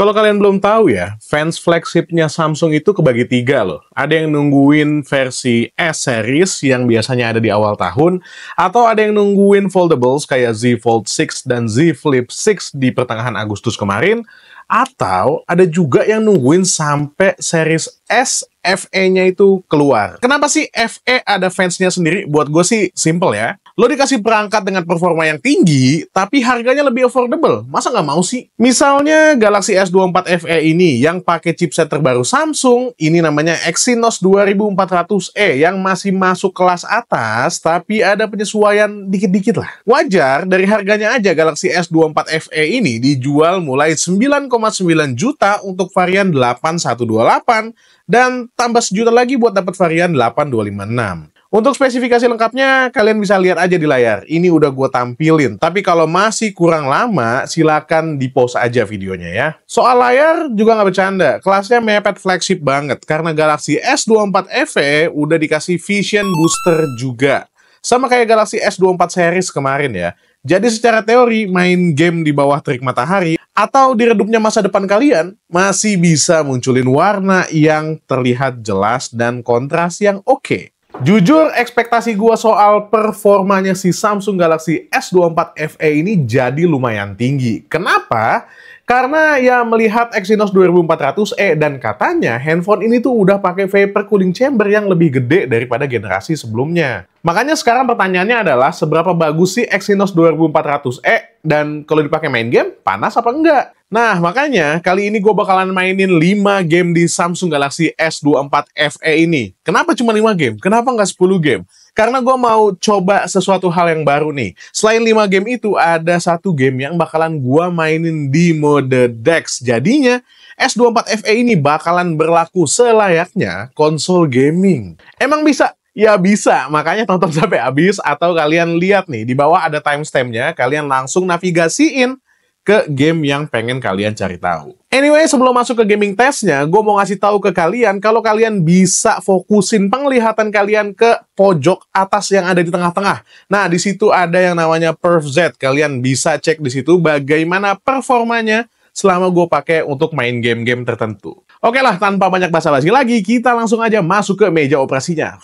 Kalau kalian belum tahu ya, fans flagshipnya Samsung itu kebagi tiga loh. Ada yang nungguin versi S-Series yang biasanya ada di awal tahun, atau ada yang nungguin foldables kayak Z Fold 6 dan Z Flip 6 di pertengahan Agustus kemarin, atau ada juga yang nungguin sampai series S FE-nya itu keluar. Kenapa sih FE ada fansnya sendiri? Buat gue sih simple ya. Lo dikasih perangkat dengan performa yang tinggi, tapi harganya lebih affordable. Masa nggak mau sih? Misalnya Galaxy S24 FE ini yang pakai chipset terbaru Samsung, ini namanya Exynos 2400E yang masih masuk kelas atas, tapi ada penyesuaian dikit-dikit lah. Wajar dari harganya aja Galaxy S24 FE ini dijual mulai 9,9 juta untuk varian 8128 dan tambah sejuta lagi buat dapat varian 8256. Untuk spesifikasi lengkapnya kalian bisa lihat aja di layar. Ini udah gue tampilin. Tapi kalau masih kurang lama silakan di pause aja videonya ya. Soal layar juga nggak bercanda. Kelasnya mepet flagship banget karena Galaxy S24 FE udah dikasih Vision Booster juga. Sama kayak Galaxy S24 series kemarin ya. Jadi secara teori main game di bawah terik matahari atau di redupnya masa depan kalian masih bisa munculin warna yang terlihat jelas dan kontras yang oke. Okay. Jujur, ekspektasi gua soal performanya si Samsung Galaxy S24 FE ini jadi lumayan tinggi. Kenapa? Karena ya melihat Exynos 2400E dan katanya handphone ini tuh udah pakai vapor cooling chamber yang lebih gede daripada generasi sebelumnya. Makanya sekarang pertanyaannya adalah seberapa bagus sih Exynos 2400E dan kalau dipakai main game panas apa enggak? Nah, makanya kali ini gue bakalan mainin 5 game di Samsung Galaxy S24 FE ini. Kenapa cuma 5 game? Kenapa nggak 10 game? Karena gue mau coba sesuatu hal yang baru nih. Selain 5 game itu, ada satu game yang bakalan gue mainin di mode DeX. Jadinya, S24 FE ini bakalan berlaku selayaknya konsol gaming. Emang bisa Ya bisa, makanya tonton sampai habis atau kalian lihat nih di bawah ada timestampnya, kalian langsung navigasiin ke game yang pengen kalian cari tahu. Anyway, sebelum masuk ke gaming testnya, gue mau ngasih tahu ke kalian kalau kalian bisa fokusin penglihatan kalian ke pojok atas yang ada di tengah-tengah. Nah, di situ ada yang namanya Perf Z. Kalian bisa cek di situ bagaimana performanya selama gue pakai untuk main game-game tertentu. Oke lah, tanpa banyak basa-basi lagi, kita langsung aja masuk ke meja operasinya.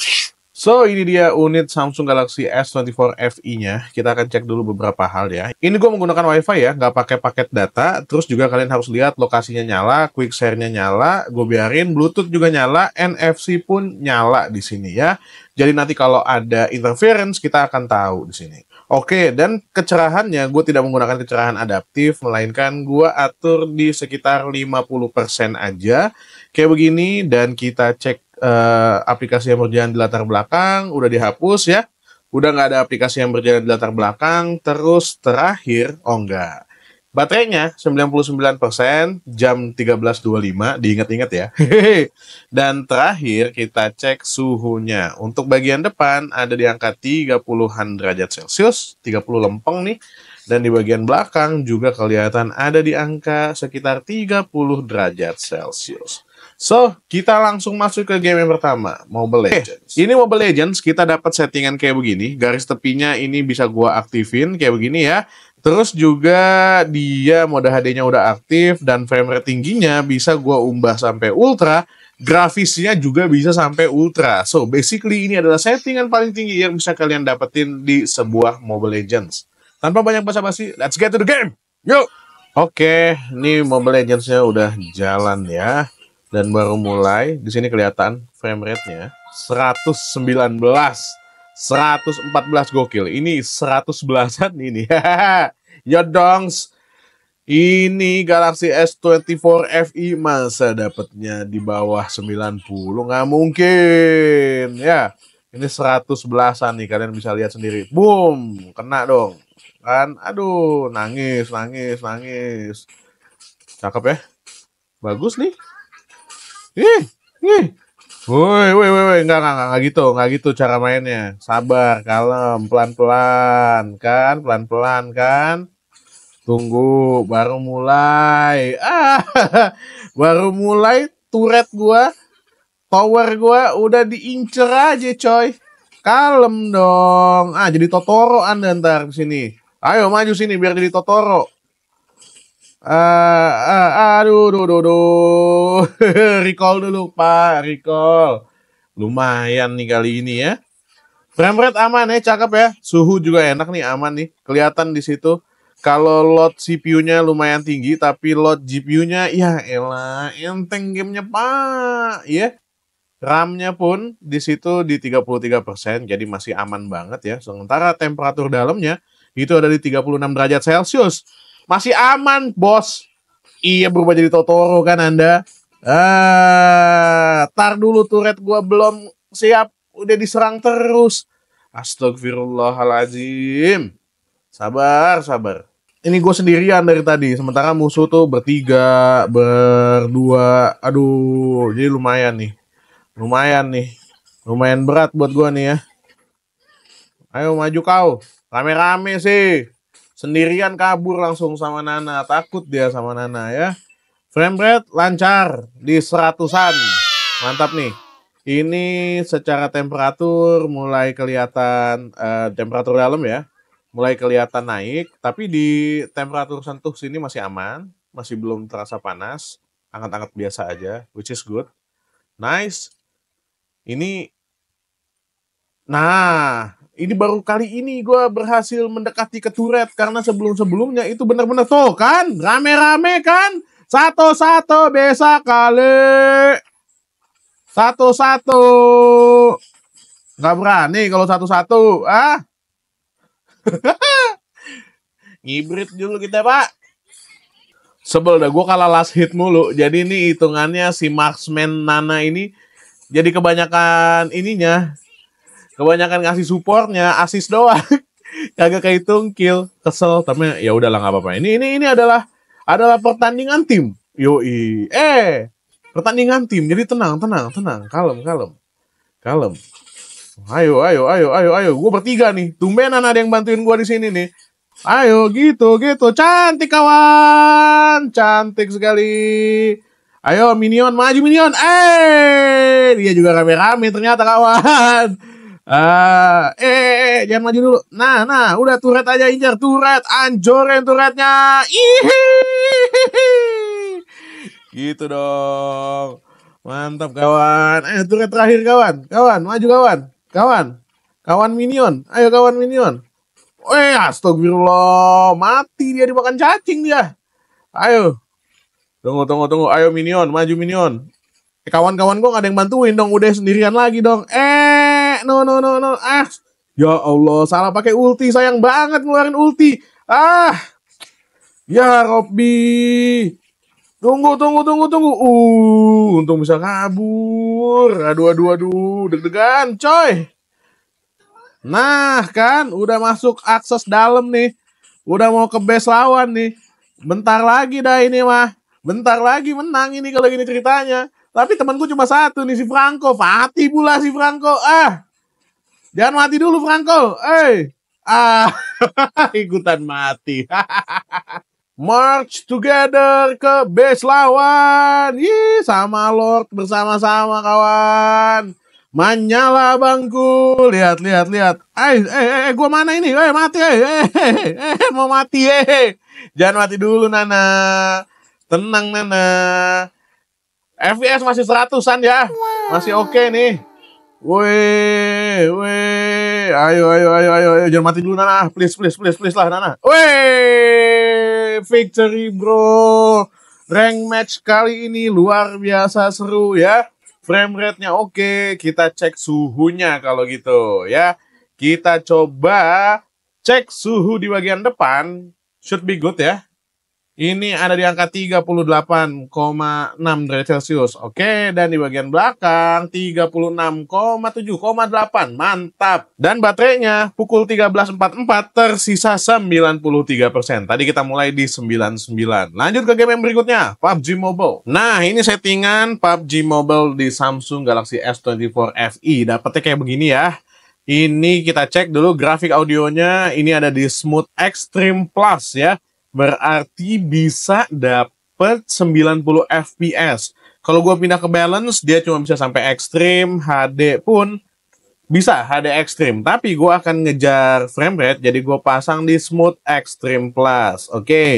So, ini dia unit Samsung Galaxy S24 FE-nya. Kita akan cek dulu beberapa hal ya. Ini gue menggunakan WiFi ya, nggak pakai paket data. Terus juga kalian harus lihat lokasinya nyala, quick share-nya nyala, gue biarin, Bluetooth juga nyala, NFC pun nyala di sini ya. Jadi nanti kalau ada interference, kita akan tahu di sini. Oke, dan kecerahannya gue tidak menggunakan kecerahan adaptif, melainkan gue atur di sekitar 50% aja. Kayak begini, dan kita cek Eh, aplikasi yang berjalan di latar belakang udah dihapus ya udah nggak ada aplikasi yang berjalan di latar belakang terus terakhir oh enggak baterainya 99% jam 13.25 diingat-ingat ya dan terakhir kita cek suhunya untuk bagian depan ada di angka 30-an derajat celcius 30 lempeng nih dan di bagian belakang juga kelihatan ada di angka sekitar 30 derajat celcius So, kita langsung masuk ke game yang pertama, Mobile Legends. Okay. Ini Mobile Legends, kita dapat settingan kayak begini. Garis tepinya ini bisa gua aktifin kayak begini ya. Terus juga dia mode HD-nya udah aktif dan frame rate tingginya bisa gua umbah sampai ultra. Grafisnya juga bisa sampai ultra. So, basically ini adalah settingan paling tinggi yang bisa kalian dapetin di sebuah Mobile Legends. Tanpa banyak basa-basi, let's get to the game. Yuk. Oke, okay, ini Mobile Legends-nya udah jalan ya dan baru mulai di sini kelihatan frame rate-nya 119 114 gokil ini 111-an ini ya dong, ini Galaxy S24 FE masa dapatnya di bawah 90 nggak mungkin ya ini 111-an nih kalian bisa lihat sendiri boom kena dong kan aduh nangis nangis nangis cakep ya bagus nih Ih, ih. Woi, woi, woi, woi, enggak, enggak, enggak, gitu, enggak gitu cara mainnya. Sabar, kalem, pelan-pelan, kan, pelan-pelan, kan. Tunggu, baru mulai. Ah, baru mulai turret gua, tower gua udah diincer aja, coy. Kalem dong. Ah, jadi Totoro Anda ntar sini. Ayo maju sini biar jadi Totoro. Uh, aduh, aduh, aduh, aduh. recall dulu Pak, recall. Lumayan nih kali ini ya. Frame rate aman ya, cakep ya. Suhu juga enak nih, aman nih. Kelihatan di situ. Kalau load CPU-nya lumayan tinggi, tapi load GPU-nya, ya elah, enteng gamenya pak, ya. RAM-nya pun di situ di 33%, jadi masih aman banget ya. Sementara temperatur dalamnya itu ada di 36 derajat Celcius. Masih aman, Bos. Iya, berubah jadi Totoro kan Anda. Ah, tar dulu turret gua belum siap, udah diserang terus. Astagfirullahaladzim Sabar, sabar. Ini gue sendirian dari tadi, sementara musuh tuh bertiga, berdua. Aduh, jadi lumayan nih. Lumayan nih. Lumayan berat buat gue nih ya. Ayo maju kau. Rame-rame sih sendirian kabur langsung sama Nana. Takut dia sama Nana ya. Frame rate lancar di seratusan. Mantap nih. Ini secara temperatur mulai kelihatan uh, temperatur dalam ya. Mulai kelihatan naik, tapi di temperatur sentuh sini masih aman, masih belum terasa panas. Angkat-angkat biasa aja, which is good. Nice. Ini Nah, ini baru kali ini gue berhasil mendekati ke turret karena sebelum-sebelumnya itu benar-benar tuh kan rame-rame kan satu-satu besok kali satu-satu nggak berani kalau satu-satu ah ngibrit dulu kita pak sebel dah gue kalah last hit mulu jadi ini hitungannya si marksman Nana ini jadi kebanyakan ininya kebanyakan ngasih supportnya asis doang kagak kehitung kill kesel tapi ya udahlah nggak apa-apa ini ini ini adalah adalah pertandingan tim yoi eh pertandingan tim jadi tenang tenang tenang kalem kalem kalem ayo ayo ayo ayo ayo gue bertiga nih tumbenan ada yang bantuin gue di sini nih ayo gitu gitu cantik kawan cantik sekali ayo minion maju minion eh dia juga rame-rame ternyata kawan uh, eh, eh, jangan maju dulu. Nah, nah, udah turret aja injar turret, anjoren turretnya. Ihi. Gitu dong. Mantap kawan. Eh, turret terakhir kawan. Kawan, maju kawan. Kawan. Kawan minion. Ayo kawan minion. Eh, astagfirullah. Mati dia dimakan cacing dia. Ayo. Tunggu, tunggu, tunggu. Ayo minion, maju minion. Eh, kawan-kawan eh, gua gak ada yang bantuin dong. Udah sendirian lagi dong. Eh, nek no no no no ah ya Allah salah pakai ulti sayang banget ngeluarin ulti ah ya Robby tunggu tunggu tunggu tunggu uh untung bisa kabur aduh aduh aduh deg-degan coy nah kan udah masuk akses dalam nih udah mau ke base lawan nih bentar lagi dah ini mah bentar lagi menang ini kalau gini ceritanya tapi temanku cuma satu nih si Franco. Fatih pula si Franco. Ah. Jangan mati dulu Franco. Eh, ah, ikutan mati. March together ke base lawan. Ih, sama Lord bersama-sama kawan. Menyala bangku. Lihat, lihat, lihat. Eh, eh, eh, gua mana ini? Eh, mati, eh, eh, eh, mau mati, eh. Jangan mati dulu, Nana. Tenang, Nana. FPS masih seratusan ya. Masih oke okay nih. Weh, weh, ayo, ayo, ayo, ayo, ayo, jangan mati dulu Nana, please, please, please, please lah Nana. Weh, victory bro, rank match kali ini luar biasa seru ya. Frame rate-nya oke, okay. kita cek suhunya kalau gitu ya. Kita coba cek suhu di bagian depan, should be good ya. Ini ada di angka 38,6 derajat Celcius. Oke, dan di bagian belakang 36,7,8. Mantap. Dan baterainya pukul 13.44 tersisa 93%. Tadi kita mulai di 99. Lanjut ke game yang berikutnya, PUBG Mobile. Nah, ini settingan PUBG Mobile di Samsung Galaxy S24 FE. Dapatnya kayak begini ya. Ini kita cek dulu grafik audionya. Ini ada di Smooth Extreme Plus ya berarti bisa dapet 90 fps. Kalau gue pindah ke balance, dia cuma bisa sampai ekstrim, HD pun bisa HD ekstrim. Tapi gue akan ngejar frame rate, jadi gue pasang di smooth ekstrim plus. Oke, okay.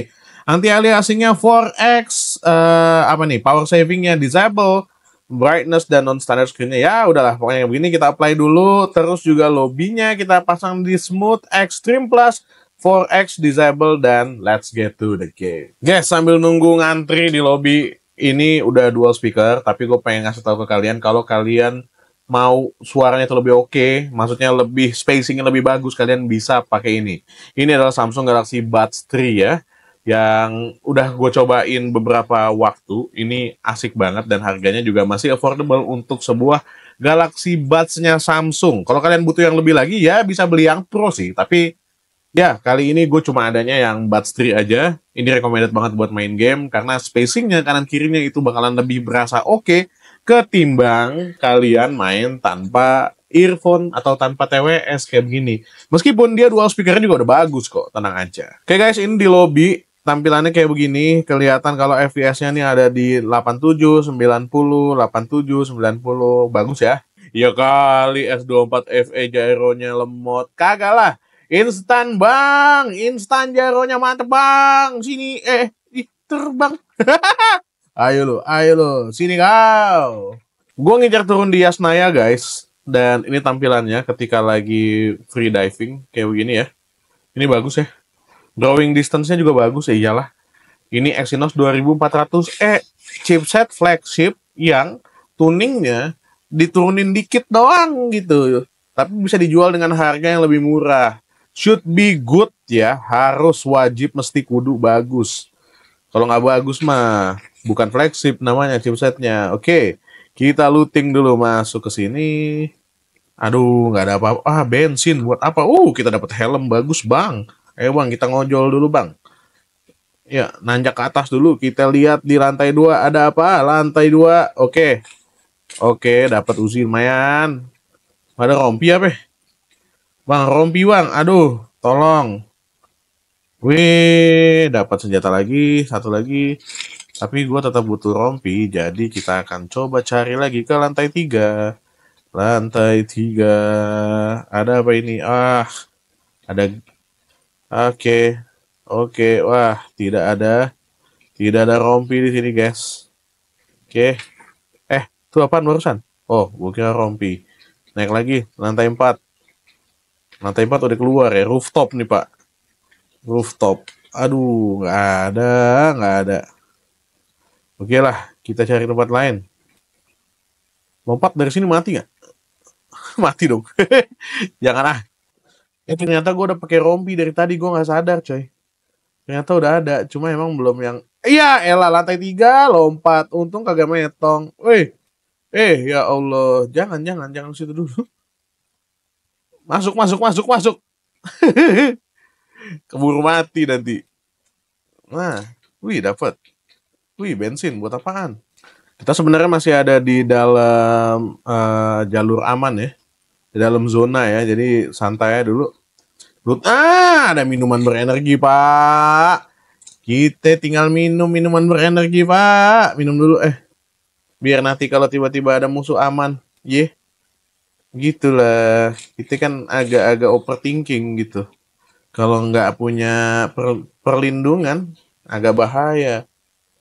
anti aliasingnya 4x, uh, eh, apa nih, power savingnya disable, brightness dan non standard screennya ya udahlah pokoknya begini kita apply dulu terus juga lobbynya kita pasang di smooth extreme plus 4X disable dan let's get to the game. Guys, sambil nunggu ngantri di lobby, ini udah dual speaker, tapi gue pengen ngasih tahu ke kalian kalau kalian mau suaranya itu lebih oke, okay, maksudnya lebih spacingnya lebih bagus, kalian bisa pakai ini. Ini adalah Samsung Galaxy Buds 3 ya, yang udah gue cobain beberapa waktu. Ini asik banget dan harganya juga masih affordable untuk sebuah Galaxy Buds-nya Samsung. Kalau kalian butuh yang lebih lagi ya bisa beli yang Pro sih, tapi Ya, kali ini gue cuma adanya yang Street aja. Ini recommended banget buat main game karena spacingnya kanan kirinya itu bakalan lebih berasa oke okay, ketimbang kalian main tanpa earphone atau tanpa TWS kayak begini. Meskipun dia dual speakernya juga udah bagus kok, tenang aja. Oke okay guys, ini di lobby tampilannya kayak begini, kelihatan kalau FPS-nya nih ada di 87, 90, 87, 90, bagus ya. Ya kali S24FE gyro-nya lemot, kagak lah Instan bang, instan jaronya mantep bang. Sini, eh, terbang. ayo lo, ayo lo, sini kau. Gue ngejar turun di Yasnaya guys. Dan ini tampilannya ketika lagi free diving kayak begini ya. Ini bagus ya. Drawing distance-nya juga bagus ya iyalah. Ini Exynos 2400 eh chipset flagship yang tuningnya diturunin dikit doang gitu. Tapi bisa dijual dengan harga yang lebih murah should be good ya harus wajib mesti kudu bagus kalau nggak bagus mah bukan flagship namanya chipsetnya oke okay, kita looting dulu masuk ke sini aduh nggak ada apa-apa ah bensin buat apa uh kita dapat helm bagus bang eh bang kita ngojol dulu bang ya nanjak ke atas dulu kita lihat di lantai dua ada apa lantai dua oke oke okay, dapat uzi lumayan ada rompi apa ya, Bang rompi bang, aduh, tolong. Wih, dapat senjata lagi, satu lagi. Tapi gue tetap butuh rompi, jadi kita akan coba cari lagi ke lantai tiga. Lantai tiga. Ada apa ini? Ah, ada. Oke, okay. oke. Okay. Wah, tidak ada. Tidak ada rompi di sini, guys. Oke. Okay. Eh, tuh apa barusan? Oh, gue kira rompi. Naik lagi, lantai empat. Lantai 4 udah keluar ya, rooftop nih Pak. Rooftop. Aduh, nggak ada, nggak ada. Oke lah, kita cari tempat lain. Lompat dari sini mati nggak? mati dong. Jangan ah. Eh ternyata gue udah pakai rompi dari tadi gue nggak sadar coy. Ternyata udah ada, cuma emang belum yang Iya, Ella lantai tiga lompat, untung kagak metong. Weh, eh ya Allah, jangan jangan jangan situ dulu. Masuk, masuk, masuk, masuk. Keburu mati nanti. Nah, wih dapat. Wih, bensin buat apaan? Kita sebenarnya masih ada di dalam uh, jalur aman ya. Di dalam zona ya. Jadi santai ya dulu. Lut ah, ada minuman berenergi, Pak. Kita tinggal minum minuman berenergi, Pak. Minum dulu eh. Biar nanti kalau tiba-tiba ada musuh aman. Ye gitulah kita kan agak-agak overthinking gitu kalau nggak punya per, perlindungan agak bahaya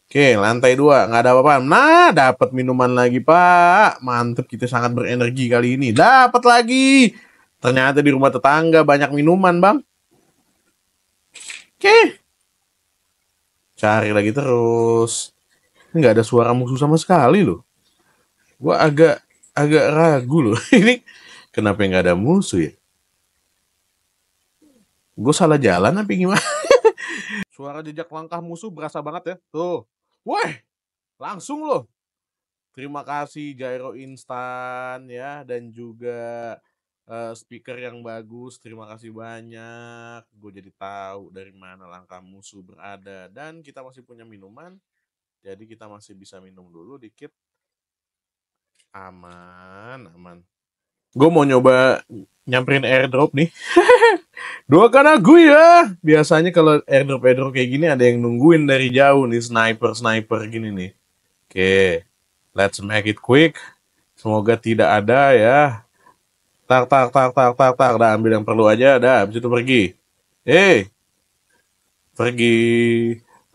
Oke, lantai dua nggak ada apa-apa. Nah, dapat minuman lagi, Pak. Mantep, kita sangat berenergi kali ini. Dapat lagi. Ternyata di rumah tetangga banyak minuman, Bang. Oke. Cari lagi terus. Nggak ada suara musuh sama sekali loh. Gua agak agak ragu loh. Ini kenapa nggak ada musuh ya? Gue salah jalan apa gimana? Suara jejak langkah musuh berasa banget ya. Tuh. Woi, langsung loh. Terima kasih gyro Instan ya dan juga uh, speaker yang bagus. Terima kasih banyak. Gue jadi tahu dari mana langkah musuh berada dan kita masih punya minuman. Jadi kita masih bisa minum dulu dikit Aman, aman. Gue mau nyoba nyamperin airdrop nih. Dua karena gue ya. Biasanya kalau airdrop airdrop kayak gini ada yang nungguin dari jauh nih sniper sniper gini nih. Oke, okay. let's make it quick. Semoga tidak ada ya. Tak tak tak tak tak tak. Dah ambil yang perlu aja. Dah habis itu pergi. Eh, hey. pergi.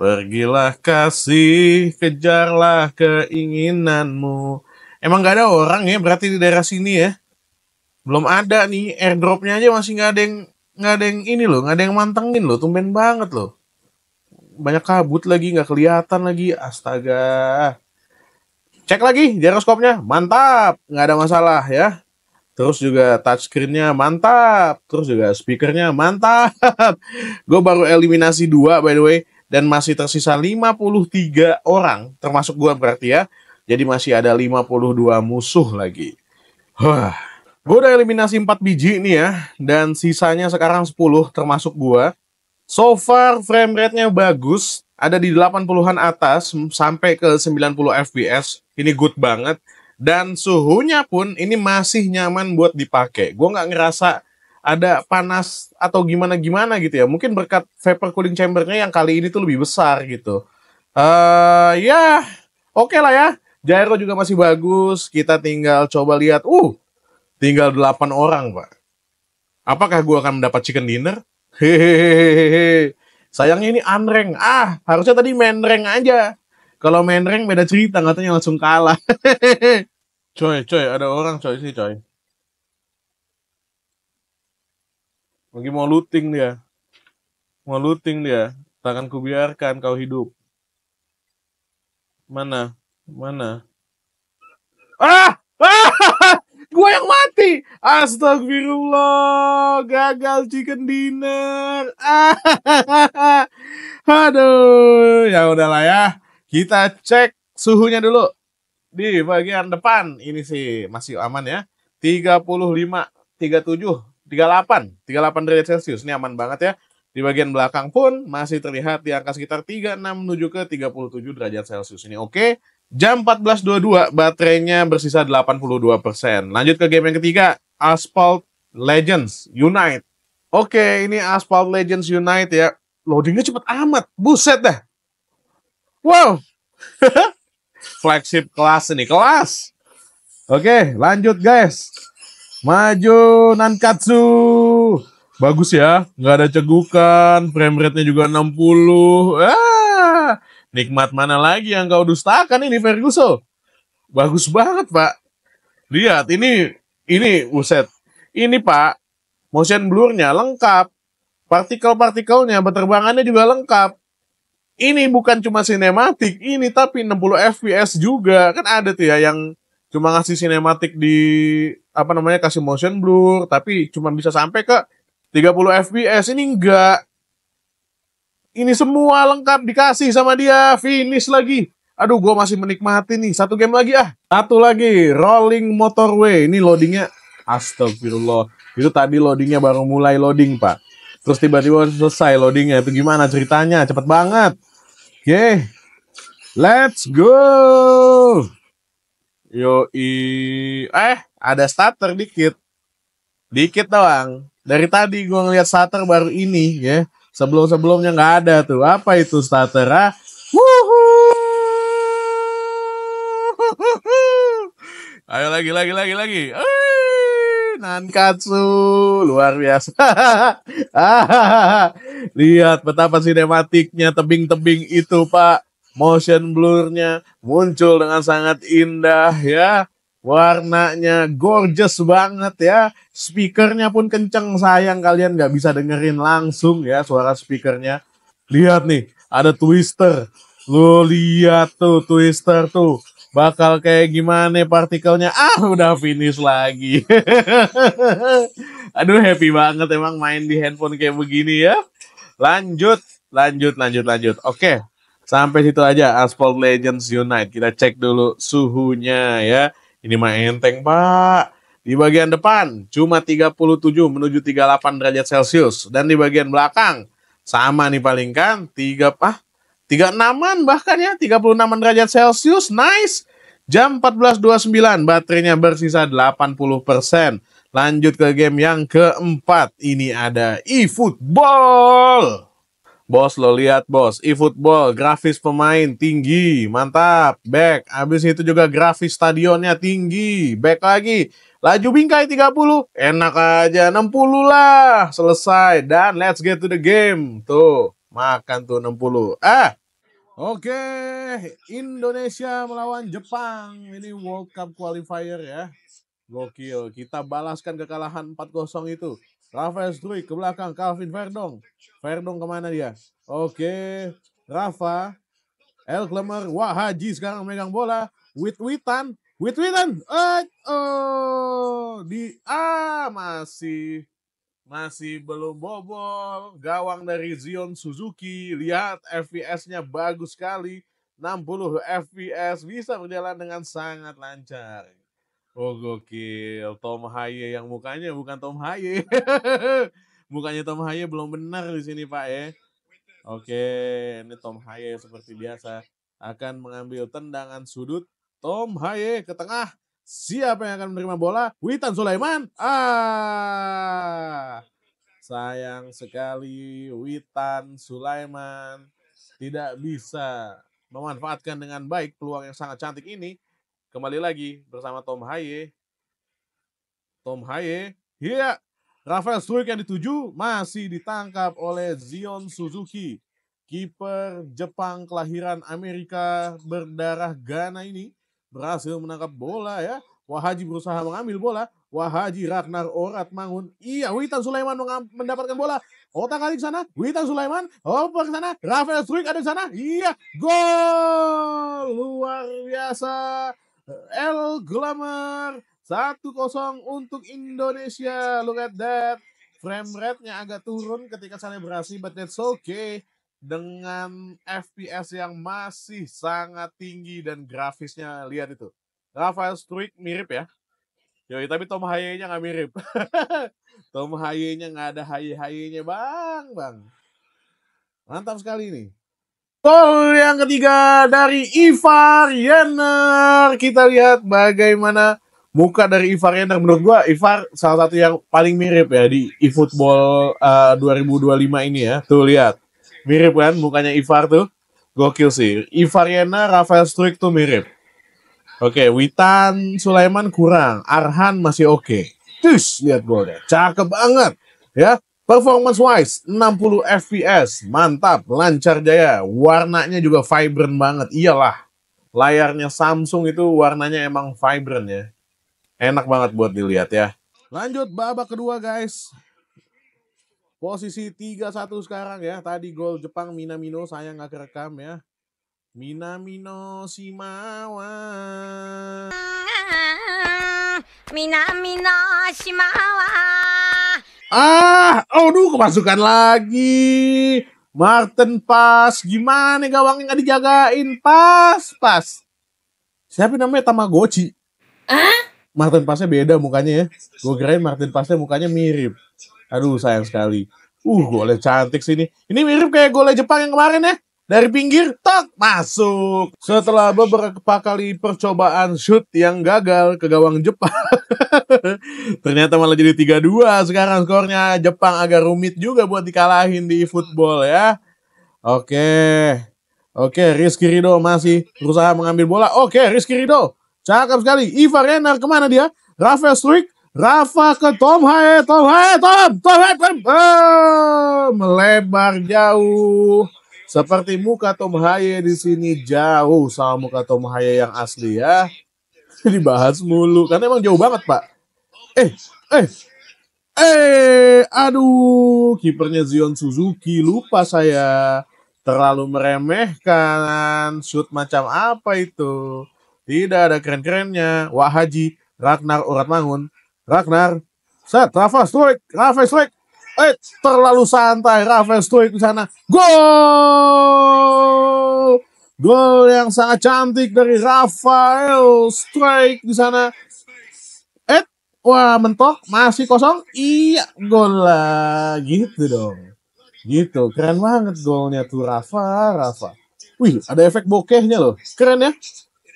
Pergilah kasih, kejarlah keinginanmu. Emang nggak ada orang ya berarti di daerah sini ya? Belum ada nih airdropnya aja masih nggak ada yang nggak ada yang ini loh, nggak ada yang mantengin loh, tumben banget loh. Banyak kabut lagi, nggak kelihatan lagi, astaga. Cek lagi gyroskopnya, mantap, nggak ada masalah ya. Terus juga touchscreennya mantap, terus juga speakernya mantap. Gue baru eliminasi dua by the way, dan masih tersisa 53 orang, termasuk gue berarti ya jadi masih ada 52 musuh lagi. Huh. Gue udah eliminasi 4 biji nih ya, dan sisanya sekarang 10 termasuk gue. So far frame rate-nya bagus, ada di 80-an atas sampai ke 90 fps. Ini good banget. Dan suhunya pun ini masih nyaman buat dipakai. Gue nggak ngerasa ada panas atau gimana-gimana gitu ya. Mungkin berkat vapor cooling chambernya yang kali ini tuh lebih besar gitu. Eh uh, ya, oke okay lah ya. Jairo juga masih bagus. Kita tinggal coba lihat. Uh, tinggal 8 orang, Pak. Apakah gue akan mendapat chicken dinner? Hehehe. Sayangnya ini unrank. Ah, harusnya tadi main rank aja. Kalau main rank beda cerita, katanya langsung kalah. Hehehe. coy, coy, ada orang coy sih, coy. Lagi mau looting dia. Mau looting dia. Takkan kubiarkan kau hidup. Mana? Mana? Ah! ah! Gue yang mati. Astagfirullah, gagal chicken dinner. Ah! Aduh, ya udahlah ya. Kita cek suhunya dulu di bagian depan ini sih masih aman ya 35 37 38 38 derajat celcius ini aman banget ya di bagian belakang pun masih terlihat di angka sekitar 36 menuju ke 37 derajat celcius ini oke okay. Jam 14.22, baterainya bersisa 82%. Lanjut ke game yang ketiga, Asphalt Legends Unite. Oke, ini Asphalt Legends Unite ya. Loadingnya cepet amat, buset dah. Wow, flagship kelas ini, kelas. Oke, lanjut guys. Maju Nankatsu. Bagus ya, nggak ada cegukan, frame rate-nya juga 60. Ah, Nikmat mana lagi yang kau dustakan ini Ferguson? Bagus banget, Pak. Lihat, ini ini uset. Ini, Pak, motion blurnya lengkap. Partikel-partikelnya, berterbangannya juga lengkap. Ini bukan cuma sinematik, ini tapi 60 fps juga. Kan ada tuh ya yang cuma ngasih sinematik di apa namanya kasih motion blur tapi cuma bisa sampai ke 30 fps ini enggak ini semua lengkap dikasih sama dia. Finish lagi. Aduh, gue masih menikmati nih. Satu game lagi ah. Satu lagi, Rolling Motorway. Ini loadingnya, astagfirullah. Itu tadi loadingnya baru mulai loading, Pak. Terus tiba-tiba selesai loadingnya. Itu gimana ceritanya? Cepet banget. Oke, okay. let's go. yo Yoi. Eh, ada starter dikit. Dikit doang. Dari tadi gue ngeliat starter baru ini, ya. Sebelum-sebelumnya nggak ada tuh. Apa itu starter? Ah? Ayo lagi lagi lagi lagi. Nankatsu luar biasa. Lihat betapa sinematiknya tebing-tebing itu, Pak. Motion blurnya muncul dengan sangat indah ya. Warnanya gorgeous banget ya. Speakernya pun kenceng. Sayang kalian nggak bisa dengerin langsung ya suara speakernya. Lihat nih, ada twister. Lo lihat tuh twister tuh. Bakal kayak gimana partikelnya. Ah, udah finish lagi. Aduh, happy banget emang main di handphone kayak begini ya. Lanjut, lanjut, lanjut, lanjut. Oke, sampai situ aja Asphalt Legends Unite. Kita cek dulu suhunya ya ini mah enteng, Pak. Di bagian depan cuma 37 menuju 38 derajat Celcius dan di bagian belakang sama nih paling kan 3 ah 36-an bahkan ya 36 derajat Celcius. Nice. Jam 14.29 baterainya bersisa 80%. Lanjut ke game yang keempat. Ini ada eFootball. Bos lo lihat bos, e football grafis pemain tinggi, mantap. Back, habis itu juga grafis stadionnya tinggi. Back lagi, laju bingkai 30, enak aja 60 lah. Selesai dan let's get to the game. Tuh, makan tuh 60. Ah, Oke, Indonesia melawan Jepang. Ini World Cup qualifier ya. Gokil, kita balaskan kekalahan 4-0 itu. Rafael Struik ke belakang Calvin Verdong. Verdong kemana dia? Oke, Rafa. El Klemer, Wah Haji sekarang megang bola. With witan With witan eh, oh, di ah masih masih belum bobol. Gawang dari Zion Suzuki. Lihat FPS-nya bagus sekali. 60 FPS bisa berjalan dengan sangat lancar. Oh gokil, Tom Haye yang mukanya bukan Tom Haye. mukanya Tom Haye belum benar di sini Pak ya. Oke, ini Tom Haye seperti biasa akan mengambil tendangan sudut. Tom Haye ke tengah. Siapa yang akan menerima bola? Witan Sulaiman. Ah. Sayang sekali Witan Sulaiman tidak bisa memanfaatkan dengan baik peluang yang sangat cantik ini Kembali lagi bersama Tom Haye. Tom Haye. Iya. Yeah. Rafael Struik yang dituju masih ditangkap oleh Zion Suzuki. Kiper Jepang kelahiran Amerika berdarah Ghana ini berhasil menangkap bola ya. Wahaji berusaha mengambil bola. Wahaji Ragnar Orat Mangun. Iya, Witan Sulaiman mendapatkan bola. Otak kali ke sana. Witan Sulaiman. Oper ke sana. Rafael Struik ada di sana. Iya, gol! Luar biasa. El Glamour 1-0 untuk Indonesia. Look at that. Frame rate-nya agak turun ketika selebrasi, but that's okay. Dengan FPS yang masih sangat tinggi dan grafisnya, lihat itu. Rafael Struik mirip ya. Yoi, tapi Tom Haye-nya nggak mirip. Tom Haye-nya nggak ada Haye-Haye-nya, bang, bang. Mantap sekali ini. Gol yang ketiga dari Ivar Yenner. Kita lihat bagaimana muka dari Ivar Yenner. Menurut gua Ivar salah satu yang paling mirip ya di eFootball eh, uh, 2025 ini ya. Tuh lihat. Mirip kan mukanya Ivar tuh. Gokil sih. Ivar Yenner, Rafael Struik tuh mirip. Oke, okay, Witan Sulaiman kurang, Arhan masih oke. Okay. Tus, lihat golnya. Cakep banget. Ya, Performance wise 60 fps, mantap, lancar jaya. Warnanya juga vibrant banget. Iyalah. Layarnya Samsung itu warnanya emang vibrant ya. Enak banget buat dilihat ya. Lanjut babak kedua guys. Posisi 3-1 sekarang ya. Tadi gol Jepang Minamino saya nggak kerekam ya. Minamino Shimawa. Minamino Shimawa. Ah, oh dulu kemasukan lagi. Martin pas, gimana gawangnya nggak dijagain? Pas, pas. Siapa namanya Tamagotchi? Ah? Martin pasnya beda mukanya ya. Gue kirain Martin pasnya mukanya mirip. Aduh sayang sekali. Uh, lihat cantik sini. Ini mirip kayak gole Jepang yang kemarin ya dari pinggir tak masuk. Setelah beberapa kali percobaan shoot yang gagal ke gawang Jepang. ternyata malah jadi 3-2 sekarang skornya. Jepang agak rumit juga buat dikalahin di football ya. Oke. Oke, Rizky Rido masih berusaha mengambil bola. Oke, Rizky Rido. Cakep sekali. Iva Renner kemana dia? Rafa Struik. Rafa ke Tom Haye. Tom Haye, Tom. Tom Haye, Tom. Oh, melebar jauh. Seperti muka Tom Haye di sini jauh sama muka Tom Haye yang asli ya. Dibahas mulu karena emang jauh banget, Pak. Eh, eh. Eh, aduh, kipernya Zion Suzuki lupa saya terlalu meremehkan shoot macam apa itu tidak ada keren-kerennya Wah Haji Ragnar mangun, Ragnar set Rafa strike Rafa strike Eh, terlalu santai. Rafael Stoik di sana. Gol! Gol yang sangat cantik dari Rafael strike di sana. Eh, wah mentok. Masih kosong. Iya, gol lah. Gitu dong. Gitu, keren banget golnya tuh Rafa, Rafa. Wih, ada efek bokehnya loh. Keren ya?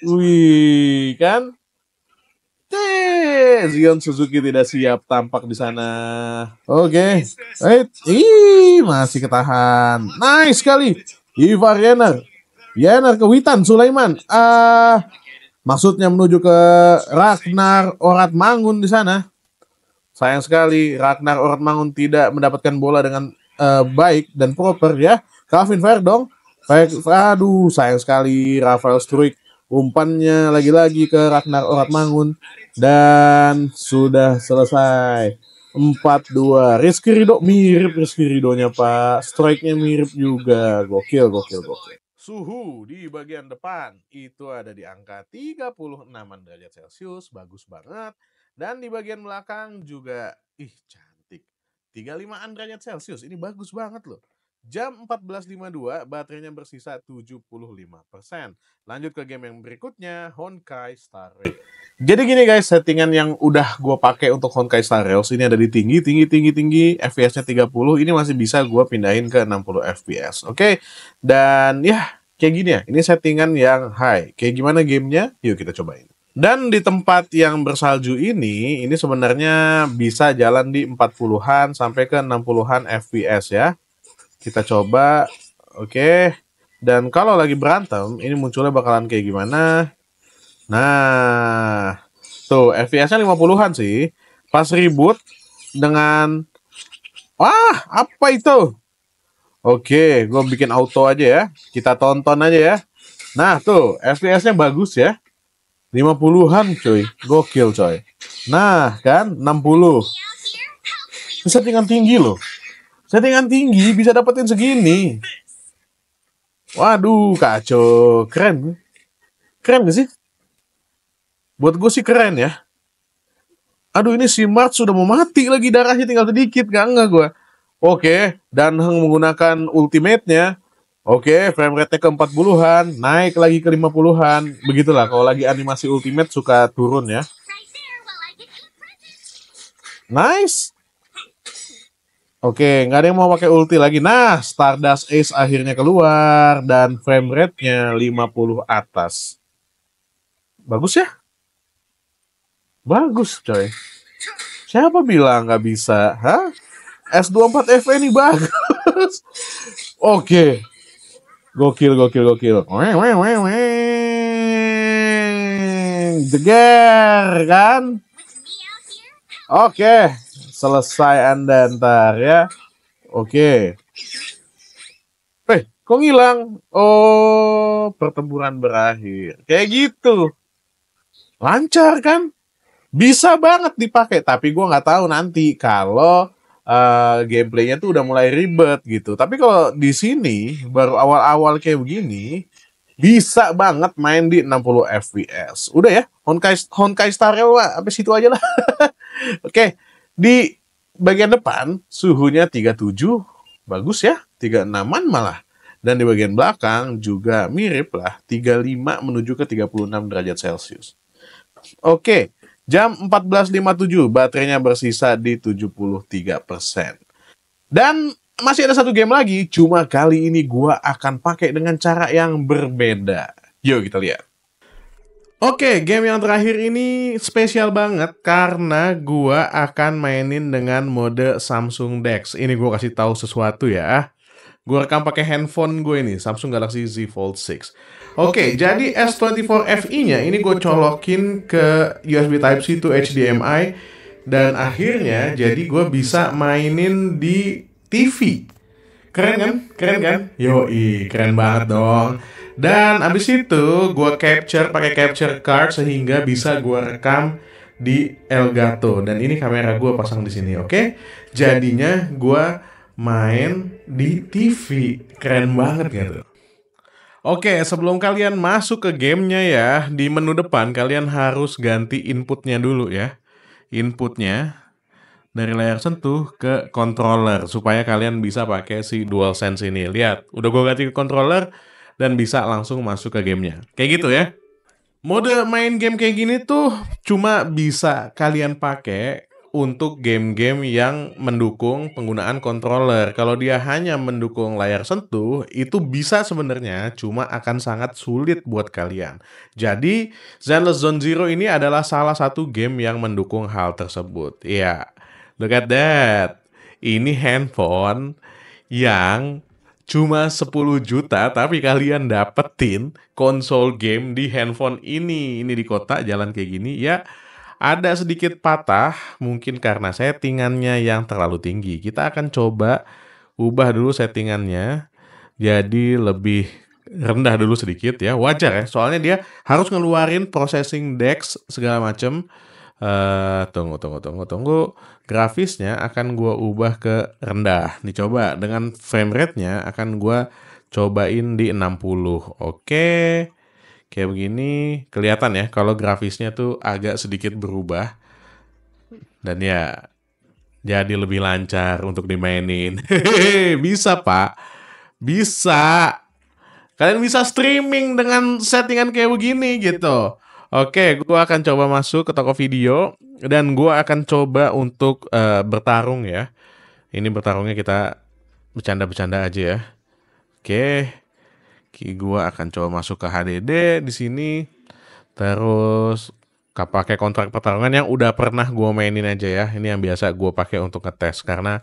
Wih, kan? Zion Suzuki tidak siap tampak di sana. Oke. Okay. Right. Eh, ih, masih ketahan. Nice sekali. Ivar Yener. Yener ke Witan Sulaiman. Ah, uh, maksudnya menuju ke Ragnar Orat Mangun di sana. Sayang sekali Ragnar Orat Mangun tidak mendapatkan bola dengan uh, baik dan proper ya. Calvin Fair Verdong. Aduh, sayang sekali Rafael Struik umpannya lagi-lagi ke Ragnar Orat Mangun dan sudah selesai. 4-2. Rizky Ridho mirip Rizky Ridhonya, Pak. Strike-nya mirip juga. Gokil, gokil, gokil. Suhu di bagian depan itu ada di angka 36 derajat Celcius, bagus banget. Dan di bagian belakang juga, ih cantik, 35 derajat Celcius, ini bagus banget loh. Jam 14.52, baterainya bersisa 75%. Lanjut ke game yang berikutnya, Honkai Star Rail. Jadi gini guys, settingan yang udah gue pakai untuk Honkai Star Rail, ini ada di tinggi, tinggi, tinggi, tinggi, FPS-nya 30, ini masih bisa gue pindahin ke 60 FPS, oke? Okay? Dan ya, kayak gini ya, ini settingan yang high. Kayak gimana gamenya? Yuk kita cobain. Dan di tempat yang bersalju ini, ini sebenarnya bisa jalan di 40-an sampai ke 60-an FPS ya kita coba oke okay. dan kalau lagi berantem ini munculnya bakalan kayak gimana nah tuh FPS-nya 50-an sih pas ribut dengan wah apa itu Oke, okay, gue bikin auto aja ya. Kita tonton aja ya. Nah, tuh, FPS-nya bagus ya. 50-an cuy. Gokil coy. Nah, kan 60. bisa settingan tinggi loh. Settingan tinggi bisa dapetin segini. Waduh, kacau. Keren. Keren gak sih? Buat gue sih keren ya. Aduh, ini si Mart sudah mau mati lagi. Darahnya tinggal sedikit. Gak enggak gue. Oke, dan Heng menggunakan ultimate-nya. Oke, frame rate-nya ke 40-an, naik lagi ke 50-an. Begitulah, kalau lagi animasi ultimate suka turun ya. Nice. Oke, nggak ada yang mau pakai ulti lagi. Nah, Stardust Ace akhirnya keluar dan frame rate-nya 50 atas. Bagus ya? Bagus, coy. Siapa bilang nggak bisa? Hah? S24 FE ini bagus. Oke. Gokil, gokil, gokil. Weng, weng, weng, weng. Denger kan? Oke. Okay. Selesai Anda ntar ya. Oke. Okay. Eh, kok ngilang? Oh, pertempuran berakhir. Kayak gitu. Lancar kan? Bisa banget dipakai, tapi gue nggak tahu nanti kalau uh, gameplaynya tuh udah mulai ribet gitu. Tapi kalau di sini baru awal-awal kayak begini, bisa banget main di 60 fps. Udah ya, Honkai Honkai Star Rail apa situ aja lah. Oke, okay. Di bagian depan suhunya 37, bagus ya, 36-an malah. Dan di bagian belakang juga mirip lah, 35 menuju ke 36 derajat Celcius. Oke, jam 14.57 baterainya bersisa di 73%. Dan masih ada satu game lagi, cuma kali ini gua akan pakai dengan cara yang berbeda. Yuk kita lihat. Oke, okay, game yang terakhir ini spesial banget karena gua akan mainin dengan mode Samsung Dex. Ini gua kasih tahu sesuatu ya. Gua rekam pakai handphone gue ini, Samsung Galaxy Z Fold 6. Oke, okay, okay, jadi S24 FE-nya ini gue colokin ke USB Type-C to HDMI dan akhirnya jadi gua bisa mainin di TV. Keren kan? Keren kan? Yoi, keren banget dong. Dan abis itu gue capture pakai capture card sehingga bisa gue rekam di Elgato dan ini kamera gue pasang di sini oke okay? jadinya gue main di TV keren banget gitu Oke, sebelum kalian masuk ke gamenya ya, di menu depan kalian harus ganti inputnya dulu ya. Inputnya dari layar sentuh ke controller supaya kalian bisa pakai si DualSense ini. Lihat, udah gue ganti ke controller, dan bisa langsung masuk ke gamenya. Kayak gitu ya. gitu ya. Mode main game kayak gini tuh cuma bisa kalian pakai untuk game-game yang mendukung penggunaan controller. Kalau dia hanya mendukung layar sentuh, itu bisa sebenarnya cuma akan sangat sulit buat kalian. Jadi, Zenless Zone Zero ini adalah salah satu game yang mendukung hal tersebut. Ya, yeah. look at that. Ini handphone yang cuma 10 juta tapi kalian dapetin konsol game di handphone ini ini di kota jalan kayak gini ya ada sedikit patah mungkin karena settingannya yang terlalu tinggi kita akan coba ubah dulu settingannya jadi lebih rendah dulu sedikit ya wajar ya soalnya dia harus ngeluarin processing dex segala macem Uh, tunggu, tunggu, tunggu, tunggu. Grafisnya akan gua ubah ke rendah. nih coba dengan frame rate-nya akan gua cobain di 60. Oke. Okay. Kayak begini. Kelihatan ya kalau grafisnya tuh agak sedikit berubah. Dan ya jadi lebih lancar untuk dimainin. bisa pak. Bisa. Kalian bisa streaming dengan settingan kayak begini gitu Oke, gue akan coba masuk ke toko video dan gue akan coba untuk uh, bertarung ya. Ini bertarungnya kita bercanda-bercanda aja ya. Oke, gue akan coba masuk ke HDD di sini. Terus pakai kontrak pertarungan yang udah pernah gue mainin aja ya. Ini yang biasa gue pakai untuk ngetes karena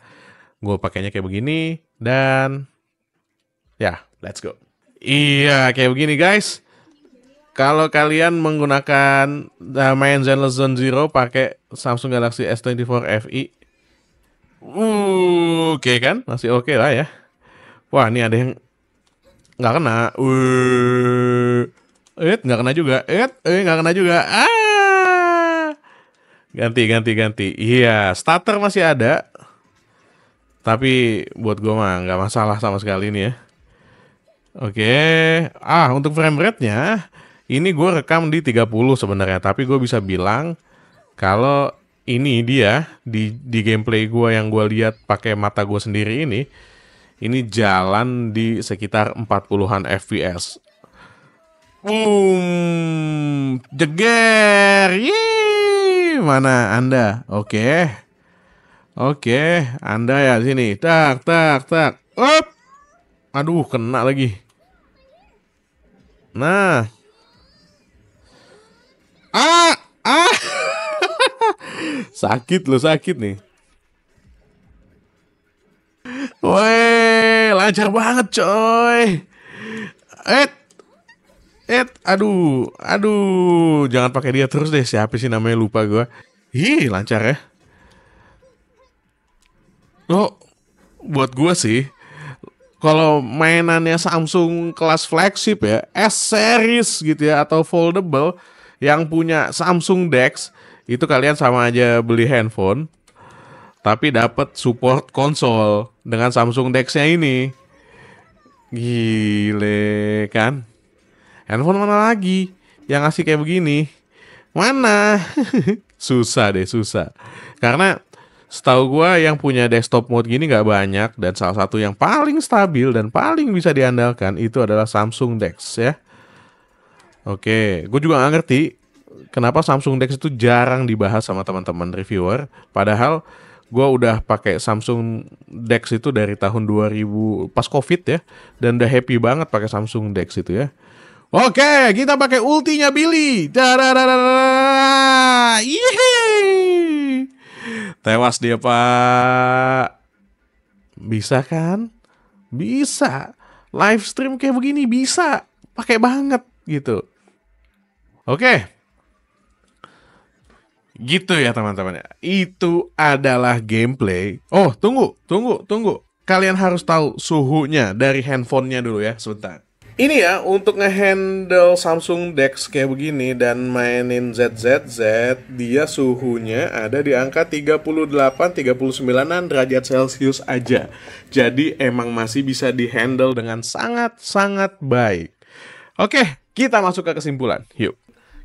gue pakainya kayak begini dan ya yeah, let's go. Iya kayak begini guys. Kalau kalian menggunakan uh, main Zenless Zone Zero pakai Samsung Galaxy S24 FE, uh, oke okay kan? Masih oke okay lah ya. Wah, ini ada yang nggak kena. Uh, eh, nggak kena juga. Eh, eh nggak kena juga. Ah, ganti, ganti, ganti. Iya, starter masih ada. Tapi buat gue mah nggak masalah sama sekali nih ya. Oke, okay. ah untuk frame rate-nya ini gue rekam di 30 sebenarnya, tapi gue bisa bilang kalau ini dia di di gameplay gue yang gue lihat pakai mata gue sendiri ini, ini jalan di sekitar 40-an FPS. Boom, jeger, Yeay! mana anda? Oke, okay. oke, okay. anda ya sini. Tak, tak, tak. Up. Aduh, kena lagi. Nah, Sakit lo sakit nih. Woi, lancar banget coy. Eh, eh, aduh, aduh, jangan pakai dia terus deh. Siapa sih namanya lupa gue. Hi, lancar ya. Lo, buat gue sih, kalau mainannya Samsung kelas flagship ya, S series gitu ya atau foldable yang punya Samsung Dex itu kalian sama aja beli handphone tapi dapat support konsol dengan Samsung Dex-nya ini. Gile kan? Handphone mana lagi yang ngasih kayak begini? Mana? susah deh, susah. Karena setahu gua yang punya desktop mode gini nggak banyak dan salah satu yang paling stabil dan paling bisa diandalkan itu adalah Samsung Dex ya. Oke, gue juga nggak ngerti kenapa Samsung Dex itu jarang dibahas sama teman-teman reviewer padahal gue udah pakai Samsung Dex itu dari tahun 2000 pas Covid ya dan udah happy banget pakai Samsung Dex itu ya. Oke, kita pakai ultinya Billy. Yeay. Tewas dia, Pak. Bisa kan? Bisa. Live stream kayak begini bisa. Pakai banget gitu. Oke. Gitu ya teman-teman. Ya. Itu adalah gameplay. Oh, tunggu, tunggu, tunggu. Kalian harus tahu suhunya dari handphonenya dulu ya, sebentar. Ini ya untuk ngehandle Samsung Dex kayak begini dan mainin ZZZ, dia suhunya ada di angka 38-39an derajat Celcius aja. Jadi emang masih bisa dihandle dengan sangat-sangat baik. Oke, kita masuk ke kesimpulan. Yuk.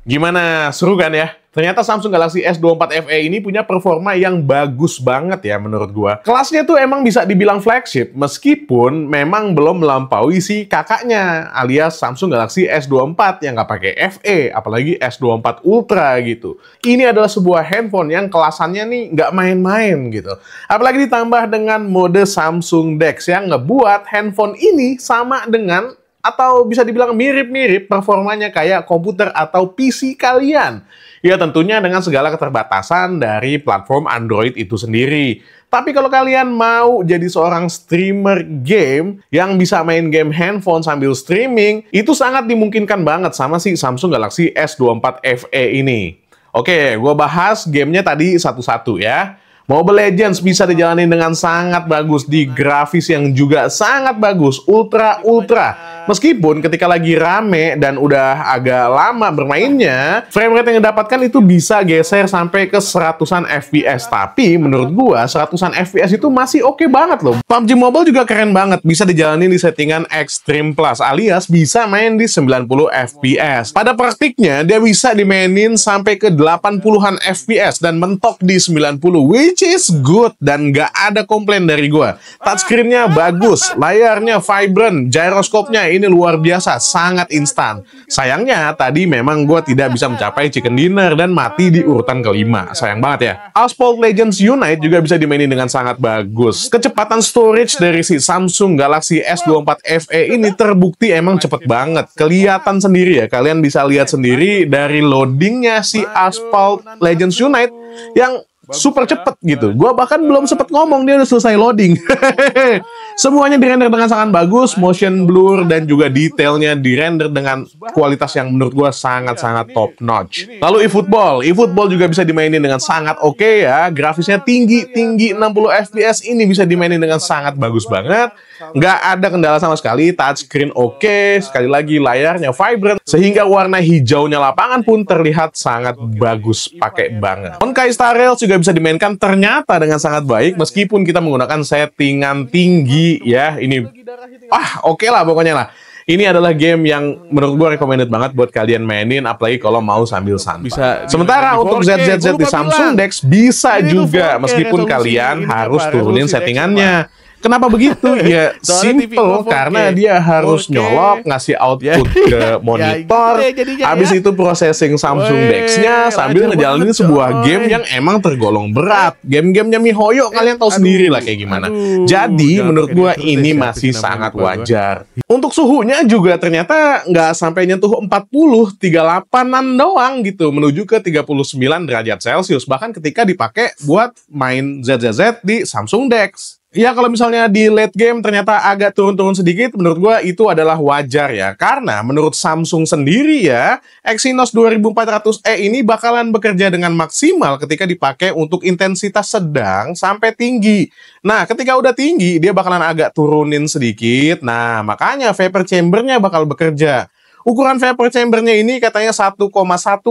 Gimana? Seru kan ya? Ternyata Samsung Galaxy S24 FE ini punya performa yang bagus banget ya menurut gua. Kelasnya tuh emang bisa dibilang flagship meskipun memang belum melampaui si kakaknya alias Samsung Galaxy S24 yang nggak pakai FE apalagi S24 Ultra gitu. Ini adalah sebuah handphone yang kelasannya nih nggak main-main gitu. Apalagi ditambah dengan mode Samsung DeX yang ngebuat handphone ini sama dengan atau bisa dibilang mirip-mirip performanya kayak komputer atau PC kalian. Ya tentunya dengan segala keterbatasan dari platform Android itu sendiri. Tapi kalau kalian mau jadi seorang streamer game yang bisa main game handphone sambil streaming, itu sangat dimungkinkan banget sama si Samsung Galaxy S24 FE ini. Oke, gue bahas gamenya tadi satu-satu ya. Mobile Legends bisa dijalani dengan sangat bagus di grafis yang juga sangat bagus, ultra-ultra Meskipun ketika lagi rame dan udah agak lama bermainnya, frame rate yang didapatkan itu bisa geser sampai ke seratusan FPS. Tapi menurut gua seratusan FPS itu masih oke okay banget loh. PUBG Mobile juga keren banget, bisa dijalani di settingan Extreme Plus alias bisa main di 90 FPS. Pada praktiknya dia bisa dimainin sampai ke 80-an FPS dan mentok di 90 which is good dan nggak ada komplain dari gua. Touchscreen-nya bagus, layarnya vibrant, gyroscope-nya ini ini luar biasa, sangat instan. Sayangnya tadi memang gue tidak bisa mencapai chicken dinner dan mati di urutan kelima. Sayang banget ya. Asphalt Legends Unite juga bisa dimainin dengan sangat bagus. Kecepatan storage dari si Samsung Galaxy S24 FE ini terbukti emang cepet banget. Kelihatan sendiri ya, kalian bisa lihat sendiri dari loadingnya si Asphalt Legends Unite yang super cepet gitu. Gua bahkan belum sempet ngomong dia udah selesai loading. Semuanya dirender dengan sangat bagus, motion blur dan juga detailnya dirender dengan kualitas yang menurut gue sangat-sangat top notch. Lalu eFootball, eFootball juga bisa dimainin dengan sangat oke okay ya, grafisnya tinggi-tinggi 60 fps ini bisa dimainin dengan sangat bagus banget. Nggak ada kendala sama sekali, touchscreen oke, okay. sekali lagi layarnya vibrant, sehingga warna hijaunya lapangan pun terlihat sangat bagus, pakai banget. Onkai Star Rail juga bisa dimainkan ternyata dengan sangat baik, meskipun kita menggunakan settingan tinggi ya ini gitu kan? ah oke okay lah pokoknya lah. Ini adalah game yang menurut gue recommended banget buat kalian mainin, apalagi kalau mau sambil santai. Bisa. Sementara untuk ZZZ di Samsung Dex bisa juga, meskipun kalian harus turunin settingannya. Kenapa begitu? ya simple karena okay. dia harus okay. nyolok ngasih output ya, ke ya, monitor. ya, habis ya. itu processing Samsung DeX-nya sambil ngejalanin sebuah game yang emang tergolong berat. Game-gamenya mihoyo eh, kalian tahu sendiri lah kayak gimana. Aduh, Jadi ya, menurut gua ini masih sangat wajar. Untuk suhunya juga ternyata nggak sampai nyentuh 40, 38-an doang gitu menuju ke 39 derajat Celcius bahkan ketika dipakai buat main ZZZ di Samsung DeX. Ya kalau misalnya di late game ternyata agak turun-turun sedikit, menurut gue itu adalah wajar ya. Karena menurut Samsung sendiri ya, Exynos 2400E ini bakalan bekerja dengan maksimal ketika dipakai untuk intensitas sedang sampai tinggi. Nah ketika udah tinggi, dia bakalan agak turunin sedikit. Nah makanya vapor chambernya bakal bekerja. Ukuran vapor chambernya ini katanya 1,1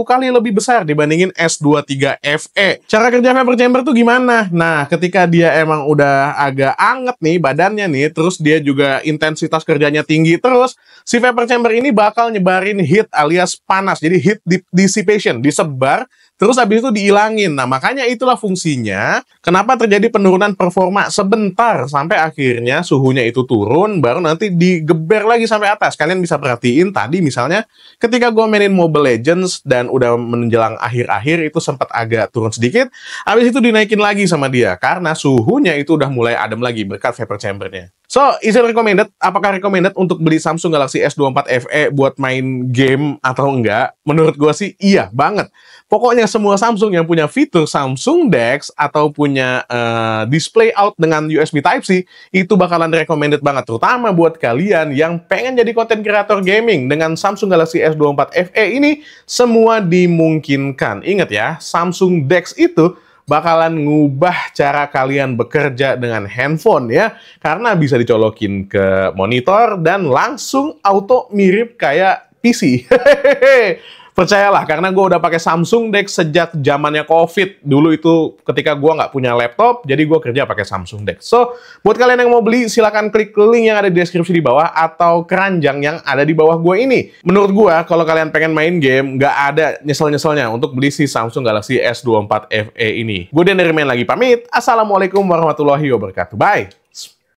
kali lebih besar dibandingin S23FE. Cara kerja vapor chamber tuh gimana? Nah, ketika dia emang udah agak anget nih badannya nih, terus dia juga intensitas kerjanya tinggi terus, si vapor chamber ini bakal nyebarin heat alias panas. Jadi heat dissipation, disebar Terus habis itu dihilangin, Nah, makanya itulah fungsinya kenapa terjadi penurunan performa sebentar sampai akhirnya suhunya itu turun, baru nanti digeber lagi sampai atas. Kalian bisa perhatiin tadi misalnya ketika gue mainin Mobile Legends dan udah menjelang akhir-akhir itu sempat agak turun sedikit, habis itu dinaikin lagi sama dia karena suhunya itu udah mulai adem lagi berkat vapor chambernya. So, is it recommended? Apakah recommended untuk beli Samsung Galaxy S24 FE buat main game atau enggak? Menurut gue sih iya banget. Pokoknya semua Samsung yang punya fitur Samsung DeX atau punya uh, display out dengan USB Type-C, itu bakalan recommended banget. Terutama buat kalian yang pengen jadi konten kreator gaming dengan Samsung Galaxy S24 FE ini, semua dimungkinkan. Ingat ya, Samsung DeX itu bakalan ngubah cara kalian bekerja dengan handphone ya. Karena bisa dicolokin ke monitor dan langsung auto mirip kayak PC. Percayalah, karena gue udah pakai Samsung Dex sejak zamannya COVID. Dulu itu ketika gue nggak punya laptop, jadi gue kerja pakai Samsung Dex. So, buat kalian yang mau beli, silahkan klik link yang ada di deskripsi di bawah atau keranjang yang ada di bawah gue ini. Menurut gue, kalau kalian pengen main game, nggak ada nyesel-nyeselnya untuk beli si Samsung Galaxy S24 FE ini. Gue dan main lagi pamit. Assalamualaikum warahmatullahi wabarakatuh. Bye!